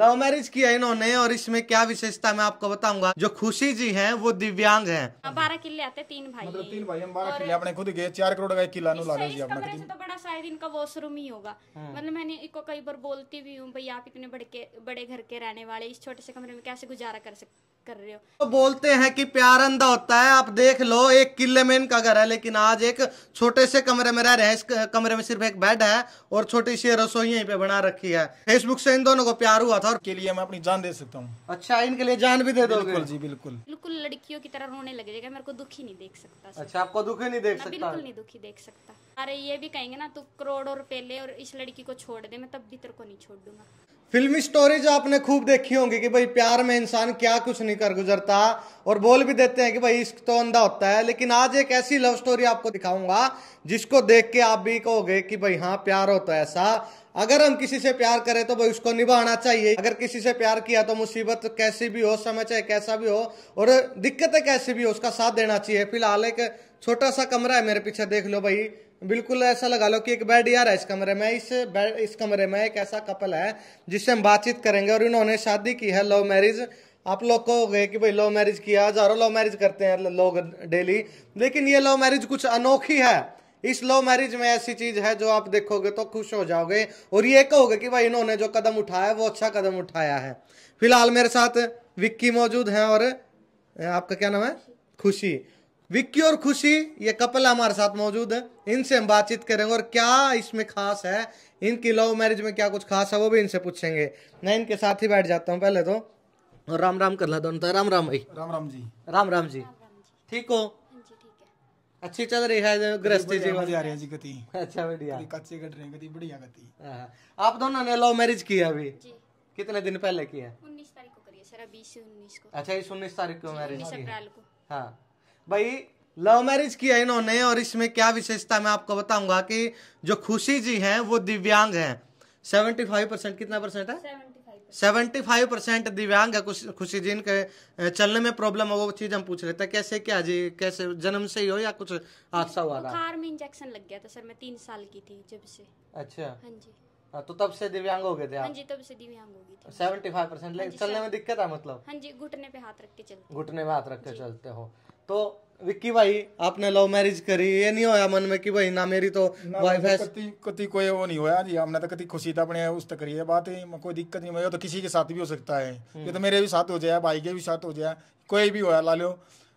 Love marriage किया इन्होंने और इसमें क्या विशेषता मैं आपको बताऊंगा जो खुशी जी हैं वो दिव्यांग हैं बारह किले आते तीन भाई मतलब तीन भाई हम बारह किले अपने खुद गए चार करोड़ का किला ला रहे तो बड़ा शायद इनका वॉशरूम ही होगा हाँ। मतलब मैंने इनको कई बार बोलती भी हूँ भाई आप इतने बड़े बड़े घर के रहने वाले इस छोटे से कमरे में कैसे गुजारा कर सकते कर रहे हो तो बोलते हैं कि प्यार अंधा होता है आप देख लो एक किले में इनका घर है लेकिन आज एक छोटे से कमरे में रह रहे हैं इस कमरे में सिर्फ एक बेड है और छोटी सी रसोई यहीं पे बना रखी है फेसबुक से इन दोनों को प्यार हुआ था और के लिए मैं अपनी जान दे सकता हूँ अच्छा इनके लिए जान भी दे दो बिल्कुल जी बिल्कुल बिल्कुल लड़कियों की तरह रोने लग जाएगा मेरे को दुखी नहीं देख सकता अच्छा आपको दुखी नहीं देख सकता बिल्कुल नहीं दुखी देख सकता अरे ये भी कहेंगे ना तू करोड़ों रुपए ले और इस लड़की को छोड़ दे मैं तब भी तेरे को नहीं छोड़ दूंगा फिल्मी स्टोरीज आपने खूब देखी होंगी कि भाई प्यार में इंसान क्या कुछ नहीं कर गुजरता और बोल भी देते हैं कि भाई इश्क तो अंधा होता है लेकिन आज एक ऐसी लव स्टोरी आपको दिखाऊंगा जिसको देख के आप भी कहोगे कि भाई हाँ प्यार होता तो है ऐसा अगर हम किसी से प्यार करें तो भाई उसको निभाना चाहिए अगर किसी से प्यार किया तो मुसीबत कैसी भी हो समय चाहे कैसा भी हो और दिक्कतें कैसी भी हो उसका साथ देना चाहिए फिलहाल एक छोटा सा कमरा है मेरे पीछे देख लो भाई बिल्कुल ऐसा लगा लो कि एक बेड यार है इस कमरे में इस बेड इस कमरे में एक ऐसा कपल है जिससे हम बातचीत करेंगे और इन्होंने शादी की है लव मैरिज आप लोग कहोगे कि भाई लव मैरिज किया हजारों लव मैरिज करते हैं लोग डेली लेकिन ये लव मैरिज कुछ अनोखी है इस लव मैरिज में ऐसी चीज है जो आप देखोगे तो खुश हो जाओगे और ये कहोगे कि भाई इन्होंने जो कदम उठाया वो अच्छा कदम उठाया है फिलहाल मेरे साथ विक्की मौजूद हैं और आपका क्या नाम है खुशी विक्की और खुशी ये कपल हमारे साथ मौजूद है इनसे हम बातचीत करेंगे और क्या इसमें खास है इनकी लव मैरिज में क्या कुछ खास है वो भी इनसे पूछेंगे मैं इनके साथ ही बैठ जाता हूँ पहले तो और राम राम कर ला दो तो। राम राम राम राम जी राम राम जी ठीक हो हाँ अच्छी चल रही है गृहस्थी जी मजा आ रही है जी गति अच्छा बढ़िया कच्चे कट रहे गति बढ़िया गति हाँ, हाँ। आप दोनों ने लव मैरिज किया अभी जी। कितने दिन पहले किया है उन्नीस तारीख को करिए सर बीस उन्नीस को अच्छा इस उन्नीस तारीख को मैरिज को हाँ भाई लव मैरिज किया इन्होंने और इसमें क्या विशेषता मैं आपको बताऊंगा कि जो खुशी जी हैं वो दिव्यांग हैं सेवेंटी फाइव परसेंट कितना परसेंट है सेवेंटी फाइव परसेंट दिव्यांग है खुशी जी इनके चलने में प्रॉब्लम है वो चीज हम पूछ रहे थे कैसे क्या जी कैसे जन्म से ही हो या कुछ हादसा हुआ था बुखार में इंजेक्शन लग गया था सर मैं तीन साल की थी जब से अच्छा हाँ जी हाँ, तो तब से दिव्यांग हो गए थे हाँ जी तब से दिव्यांग हो गए थे सेवेंटी फाइव परसेंट चलने में दिक्कत है मतलब हाँ जी घुटने पे हाथ रख के चलते घुटने में हाथ रख के चलते हो तो विक्की भाई आपने लव मैरिज करी ये नहीं होया मन में कि भाई ना मेरी तो वाइफ है कति तो कति कोई वो नहीं होया जी हमने तो कति खुशी था तो अपने उस तक करी है बात ही कोई दिक्कत नहीं हुई तो किसी के साथ भी हो सकता है हम्म। ये तो मेरे भी साथ हो जाए भाई के भी साथ हो जाए कोई भी होया ला लो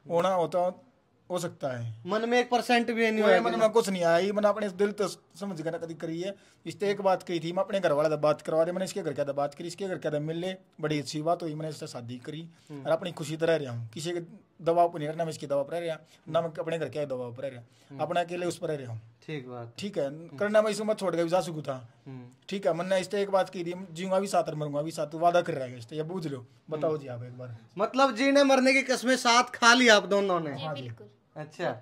होना होता तो हो सकता है मन में एक परसेंट भी नहीं आया मन में कुछ नहीं आया मैंने अपने दिल तो समझ गया कभी करी है इससे एक बात कही थी मैं अपने घर वाले से बात करवा रही मैंने इसके घर क्या बात करी इसके घर क्या मिल ले बड़ी अच्छी बात हुई मैंने इससे शादी करी हम्म। और अपनी खुशी तरह रहा हूँ किसी के दवा पनीर ना इसकी दबाव पर रह रहा ना मैं अपने घर के दबाव पर रह रहा हम्म। अपना अकेले उस पर रह रहा हूँ ठीक है हम्म। करना मैं इसमें छोड़ गया जा था हम्म। ठीक है मैंने इस एक बात की थी जीऊंगा भी साथ मरूंगा भी साथ वादा कर रहा है इससे ये लो बताओ जी आप एक बार मतलब जीने मरने की कस्मे साथ खा लिया आप दोनों ने हाँ अच्छा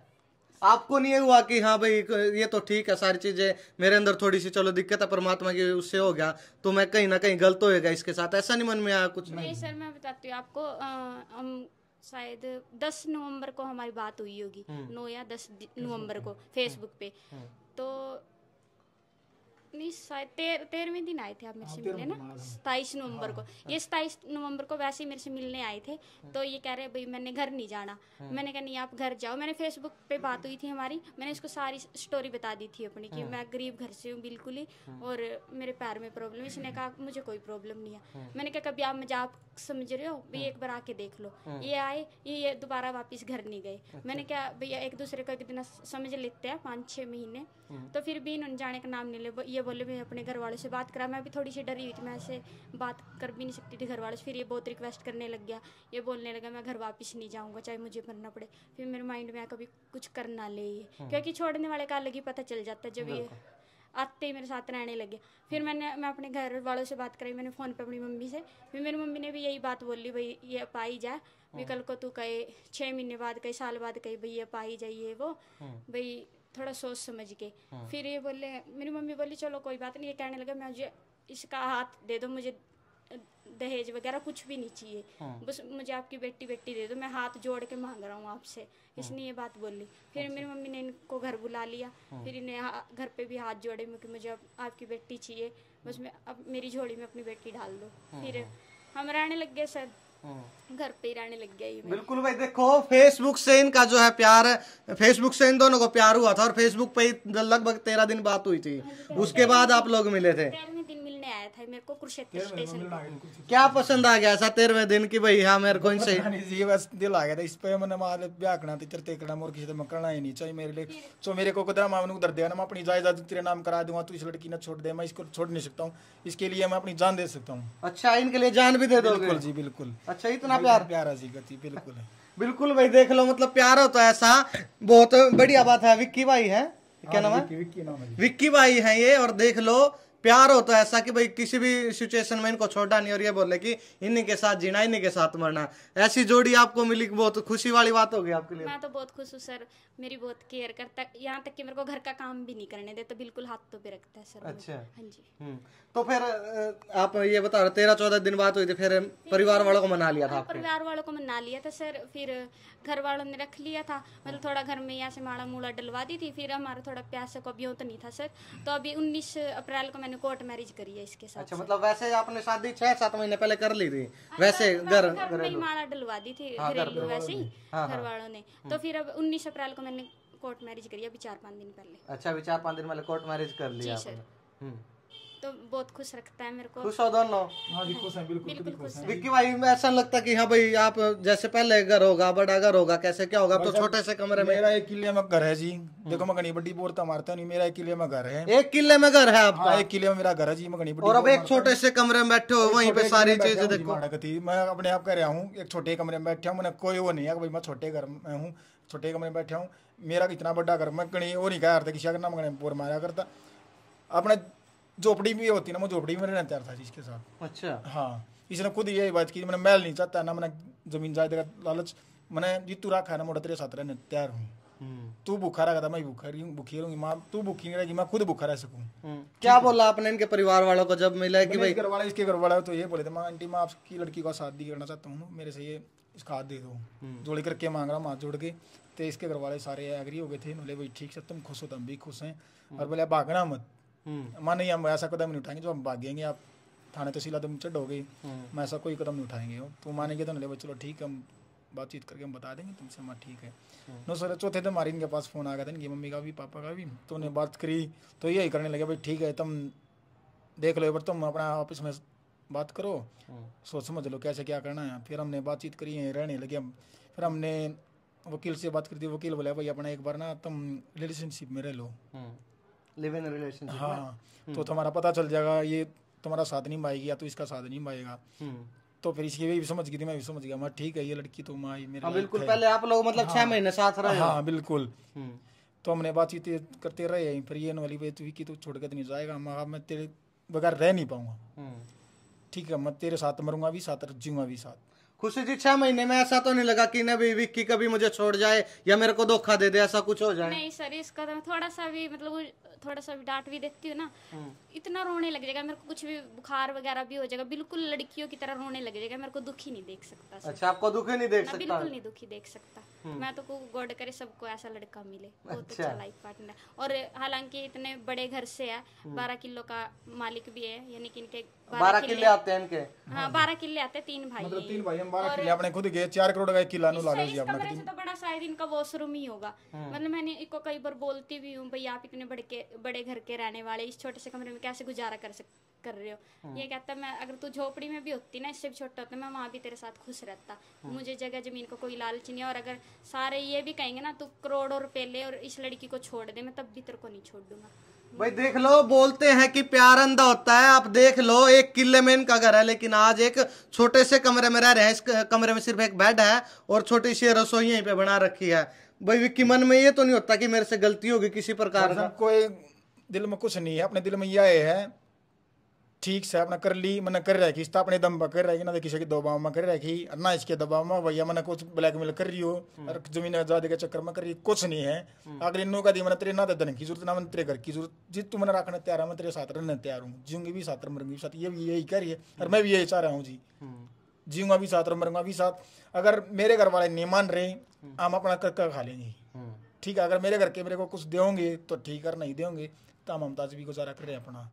आपको नहीं हुआ कि हाँ भाई ये तो ठीक है सारी चीजें मेरे अंदर थोड़ी सी चलो दिक्कत है परमात्मा की उससे हो गया तो मैं कहीं ना कहीं गलत होएगा इसके साथ ऐसा नहीं मन में आया कुछ नहीं नहीं। सर मैं बताती हूँ आपको आ, शायद दस नवंबर को हमारी बात हुई होगी हम्म। नौ या दस नवंबर को फेसबुक पे हम्म। तो अपनी तेरहवें दिन आए थे आप मेरे हाँ, से मिलने ना सताईस नवंबर को हाँ, ये हाँ। सताईस नवंबर को वैसे ही मेरे से मिलने आए थे तो ये कह रहे भाई मैंने घर नहीं जाना मैंने कहा नहीं आप घर जाओ मैंने फेसबुक पे बात हुई थी हमारी मैंने इसको सारी स्टोरी बता दी थी अपनी कि मैं गरीब घर से हूँ बिल्कुल ही और मेरे पैर में प्रॉब्लम इसने कहा मुझे कोई प्रॉब्लम नहीं है मैंने कहा कभी आप मजाक समझ रहे हो भाई एक बार आके देख लो ये आए ये ये दोबारा वापिस घर नहीं गए अच्छा। मैंने कहा भैया एक दूसरे को एक दिन समझ लेते हैं पाँच छः महीने तो फिर भी इन्होंने जाने का नाम नहीं ले ये बोले मैं अपने घर वालों से बात करा मैं अभी थोड़ी सी डरी हुई थी मैं ऐसे बात कर भी नहीं सकती थी घर वालों से फिर ये बहुत रिक्वेस्ट करने लग गया ये बोलने लगा मैं घर वापस नहीं जाऊँगा चाहे मुझे मरना पड़े फिर मेरे माइंड में कभी कुछ करना ले हम्म। क्योंकि छोड़ने वाले का अलग ही पता चल जाता है जब ये आते ही मेरे साथ रहने लगे फिर हम्म। मैंने मैं अपने घर वालों से बात कराई मैंने फ़ोन पे अपनी मम्मी से फिर मेरी मम्मी ने भी यही बात बोली भाई ये अपाई जाए भी कल को तू कहे छः महीने बाद कई साल बाद कही भाई ये अपाई जाइए वो हम्म। भाई थोड़ा सोच समझ के हाँ। फिर ये बोले मेरी मम्मी बोली चलो कोई बात नहीं ये कहने लगा मैं मुझे इसका हाथ दे दो मुझे दहेज वगैरह कुछ भी नहीं चाहिए हाँ। बस मुझे आपकी बेटी बेटी दे दो मैं हाथ जोड़ के मांग रहा हूँ आपसे हाँ। इसने ये बात बोली फिर हाँ। मेरी मम्मी ने इनको घर बुला लिया हाँ। फिर इन्हें घर पे भी हाथ जोड़े क्योंकि मुझे अब आपकी बेटी चाहिए बस हाँ। मैं अब मेरी झोड़ी में अपनी बेटी डाल दो हाँ, फिर हम रहने लग गए सर घर पे ही रहने लग गई बिल्कुल भाई देखो फेसबुक से इनका जो है प्यार फेसबुक से इन दोनों को प्यार हुआ था और फेसबुक पे लगभग तेरह दिन बात हुई थी हाँ उसके बाद आप लोग मिले थे था मेरे को कुरुक्षेत्र स्टेशन क्या पसंद आ गया ऐसा दिन की भाई हाँ मेरे को बस दिल आ गया था इस पर मैंने मार ब्याकना तेरे तेकना मोर किसी मकड़ना ही नहीं चाहिए मेरे लिए सो मेरे को कुदरा मैं उधर दे मैं अपनी जायदाद तेरे नाम करा दूंगा तू इस लड़की ना छोड़ दे मैं इसको छोड़ नहीं सकता हूँ इसके लिए मैं अपनी जान दे सकता हूँ अच्छा इनके लिए जान भी दे दो बिल्कुल जी बिल्कुल अच्छा इतना प्यार प्यारा जी गति बिल्कुल बिल्कुल भाई देख लो मतलब प्यार होता है ऐसा बहुत बढ़िया बात है विक्की भाई है क्या हाँ नाम है विक्की, नाम है विक्की भाई है ये और देख लो प्यार होता है ऐसा कि भाई किसी भी सिचुएशन में इनको छोड़ना नहीं और ये बोले कि इन्हीं के साथ जीना इन्हीं के साथ मरना ऐसी जोड़ी आपको मिली बहुत खुशी वाली बात होगी आपके लिए मैं तो बहुत खुश हूँ सर मेरी बहुत केयर करता है यहाँ तक कि मेरे को घर का काम भी नहीं करने देता तो बिल्कुल हाथ तो भी रखता है सर अच्छा हाँ जी हम्म। तो फिर आप ये बता रहे तेरह चौदह दिन बात हुई थी फिर परिवार वालों को मना लिया था हाँ, परिवार वालों को मना लिया था सर फिर घर वालों ने रख लिया था मतलब थोड़ा घर में यहाँ से माड़ा मूड़ा डलवा दी थी फिर हमारा थोड़ा प्यास को अभी तो नहीं था सर तो अभी उन्नीस अप्रैल को मैंने हमने कोर्ट मैरिज करी है इसके साथ अच्छा मतलब वैसे आपने शादी छह सात महीने पहले कर ली थी हाँ, वैसे घर घरेलू माला डलवा दी थी हाँ, घरेलू वैसे ही हाँ, घर वालों ने हम्म। तो फिर अब उन्नीस अप्रैल को मैंने कोर्ट मैरिज करी अभी चार पाँच दिन पहले अच्छा अभी चार पाँच दिन पहले कोर्ट मैरिज कर लिया तो बहुत खुश रखता है मेरे को खुश हो दोनों हाँ जी खुश हैं बिल्कुल बिल्कुल खुश हैं विक्की भाई में ऐसा लगता कि हाँ भाई आप जैसे पहले घर होगा बड़ा घर होगा कैसे क्या होगा तो छोटे से कमरे में मेरा एक किले में घर है जी देखो मैं घनी बड्डी बोरता मारता नहीं मेरा एक किले में घर है एक किले में घर है आपका हाँ, एक किले में मेरा घर है जी मैं घनी और अब एक छोटे से कमरे में बैठे हो वहीं पे सारी चीज देखो मैं अपने आप कह रहा हूँ एक छोटे कमरे में बैठा हूँ मैंने कोई वो नहीं है भाई मैं छोटे घर में हूँ छोटे कमरे में बैठा हूँ मेरा इतना बड़ा घर मैं कहीं वो नहीं कहा किसी ना मैं बोर मारा करता अपने झोपड़ी भी होती ना मैं झोपड़ी में रहना तैयार था इसके साथ अच्छा हाँ इसने खुद यही बात की मैंने मैल नहीं चाहता ना मैंने जमीन जायदाद का लालच मैंने जी तू रखा ना मोटा तेरे साथ रहने तैयार हूँ हम्म। तू भूखा रहा था मैं भूखा रही भूखी रहूंगी माँ तू भूखी नहीं रहेगी मैं खुद भूखा रह सकूँ हम्म। क्या बोला आपने इनके परिवार वालों को जब मिला कि भाई घर वाला इसके घर वाला तो ये बोले थे माँ आंटी मैं आपकी लड़की का शादी करना चाहता हूँ मेरे से ये इसका हाथ दे दो हम्म। जोड़ी करके मांग रहा हूँ हाथ जोड़ के तो इसके घर वाले सारे एग्री हो गए थे बोले भाई ठीक है तुम खुश हो तुम भी खुश हैं और बोले भागना मत मान नहीं हम ऐसा कदम नहीं उठाएंगे जो हम भागेंगे आप थाने तहसील तुम चढ़ोगे हम हम्म। ऐसा कोई कदम नहीं उठाएंगे तो मानेंगे तो नहीं चलो ठीक है हम बातचीत करके हम बता देंगे तुमसे हमारा ठीक है हम्म। नो सर चौथे दिन हमारे इनके पास फ़ोन आ गया था इनकी मम्मी का भी पापा का भी तो उन्हें बात करी तो यही करने लगे भाई ठीक है तुम देख लो एक बार तुम अपना ऑफिस में बात करो हम्म। सोच समझ लो कैसे क्या करना है फिर हमने बातचीत करी है रहने लगे हम फिर हमने वकील से बात कर दी तो वकील बोला भाई अपना एक बार ना तुम रिलेशनशिप में रह लो लिव इन रिलेशनशिप हाँ तो हम्म। तुम्हारा पता चल जाएगा ये तुम्हारा साथ नहीं पाएगी या तो इसका साथ नहीं पाएगा हम्म। तो फिर इसकी भी समझ गई थी मैं भी समझ गया मैं ठीक है ये लड़की तो माँ मेरे हाँ, बिल्कुल पहले आप लोग मतलब छह हाँ। महीने साथ रहे हाँ बिल्कुल हम्म। तो हमने बातचीत करते रहे फिर ये वाली बात हुई कि तू छोड़ के तो नहीं जाएगा मैं मैं तेरे बगैर रह नहीं पाऊंगा ठीक है मैं तेरे साथ मरूंगा भी साथ जीऊंगा भी साथ खुशी जी छह महीने में ऐसा तो नहीं लगा कि ना भी विक्की कभी मुझे छोड़ जाए या मेरे को धोखा दे दे ऐसा कुछ हो जाए नहीं सर इसका तो थोड़ा सा भी मतलब थोड़ा सा डांट भी देती हूँ ना हाँ। इतना रोने लग जाएगा मेरे को कुछ भी बुखार वगैरह भी हो जाएगा बिल्कुल लड़कियों की तरह रोने लग जाएगा मेरे को दुखी नहीं देख सकता अच्छा आपको दुखी नहीं देख सकता बिल्कुल नहीं दुखी देख सकता हम्म। मैं तो गॉड करे सबको ऐसा लड़का मिले वो तो अच्छा लाइफ अच्छा पार्टनर और हालांकि इतने बड़े घर से है हम्म। बारह किलो का मालिक भी है यानी कि इनके बारह किले आते हैं इनके हाँ, हाँ बारह किले आते हैं तीन भाई मतलब तीन भाई हम बारह किले अपने खुद गए चार करोड़ का एक किला ला लीजिए अपना तो बड़ा शायद इनका वॉशरूम ही होगा हाँ। मतलब मैंने इनको कई बार बोलती भी हूँ भाई आप इतने बड़े बड़े घर के रहने वाले इस छोटे से कमरे में कैसे गुजारा कर सक कर रहे हो हाँ। ये कहता मैं अगर तू झोपड़ी में भी होती ना इससे भी छोटा होता मैं वहाँ भी तेरे साथ खुश रहता हाँ। मुझे जगह जमीन को कोई लालच नहीं और अगर सारे ये भी कहेंगे ना तू करोड़ों रुपए ले और इस लड़की को छोड़ दे मैं तब भी तेरे को नहीं छोड़ दूंगा भाई देख लो बोलते हैं कि प्यार अंधा होता है आप देख लो एक किले में इनका घर है लेकिन आज एक छोटे से कमरे में रह रहे हैं इस कमरे में सिर्फ एक बेड है और छोटी सी रसोई यहीं पे बना रखी है भाई विक्की मन में ये तो नहीं होता कि मेरे से गलती होगी किसी प्रकार का कोई दिल में कुछ नहीं है अपने दिल में यह है ठीक से आपने कर ली मैंने कर रखी इस अपने दम पर कर रखी ना तो किसी के दबाव में कर रखी ना इसके दबाव में भैया मैंने कुछ ब्लैकमेल कर रही हो हम्म। जमीन आजादी के चक्कर में कर रही कुछ नहीं है हम्म। अगर इन्हों का दी मैंने तेरे ना धन की जरूरत ना मैंने तेरे घर की जरूरत जित तू मैंने रखना तैयार है मैं तेरे साथ रहने तैयार हूँ जीऊंगी भी साथ मरूंगी भी साथ ये भी यही कर रही है और मैं भी यही चाह रहा हूँ जी हम्म। जीऊंगा भी साथ मरूंगा भी साथ अगर मेरे घर वाले नहीं मान रहे हम अपना कर खा लेंगे ठीक है अगर मेरे घर के मेरे को कुछ देंगे तो ठीक है नहीं देंगे तो हम हमताज भी गुजारा कर रहे अपना